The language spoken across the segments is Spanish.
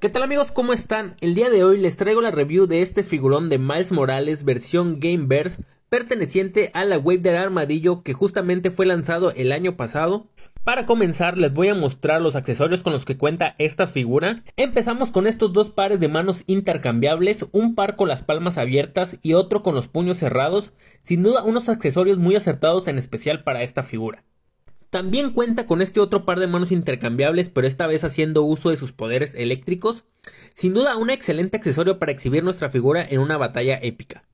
¿Qué tal amigos? ¿Cómo están? El día de hoy les traigo la review de este figurón de Miles Morales versión Gameverse perteneciente a la Wave del Armadillo que justamente fue lanzado el año pasado. Para comenzar les voy a mostrar los accesorios con los que cuenta esta figura. Empezamos con estos dos pares de manos intercambiables, un par con las palmas abiertas y otro con los puños cerrados, sin duda unos accesorios muy acertados en especial para esta figura. También cuenta con este otro par de manos intercambiables, pero esta vez haciendo uso de sus poderes eléctricos. Sin duda, un excelente accesorio para exhibir nuestra figura en una batalla épica.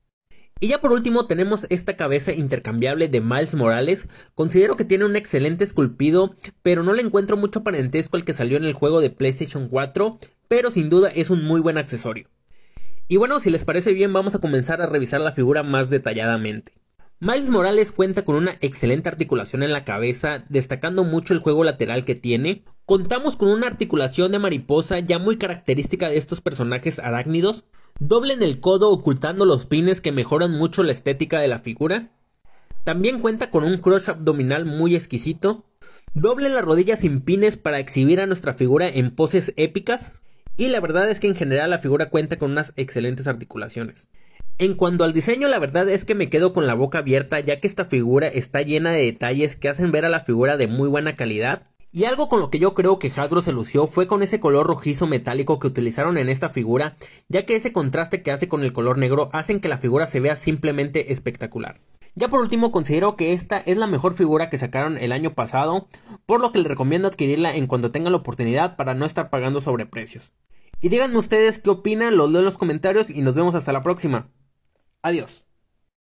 Y ya por último tenemos esta cabeza intercambiable de Miles Morales. Considero que tiene un excelente esculpido, pero no le encuentro mucho parentesco al que salió en el juego de PlayStation 4, pero sin duda es un muy buen accesorio. Y bueno, si les parece bien, vamos a comenzar a revisar la figura más detalladamente. Miles Morales cuenta con una excelente articulación en la cabeza, destacando mucho el juego lateral que tiene. Contamos con una articulación de mariposa ya muy característica de estos personajes arácnidos, doble en el codo ocultando los pines que mejoran mucho la estética de la figura. También cuenta con un crush abdominal muy exquisito, doble la rodilla sin pines para exhibir a nuestra figura en poses épicas, y la verdad es que en general la figura cuenta con unas excelentes articulaciones. En cuanto al diseño, la verdad es que me quedo con la boca abierta ya que esta figura está llena de detalles que hacen ver a la figura de muy buena calidad. Y algo con lo que yo creo que Hasbro se lució fue con ese color rojizo metálico que utilizaron en esta figura, ya que ese contraste que hace con el color negro hacen que la figura se vea simplemente espectacular. Ya por último considero que esta es la mejor figura que sacaron el año pasado, por lo que les recomiendo adquirirla en cuanto tengan la oportunidad para no estar pagando sobreprecios. Y díganme ustedes qué opinan, los leo en los comentarios y nos vemos hasta la próxima. Adiós.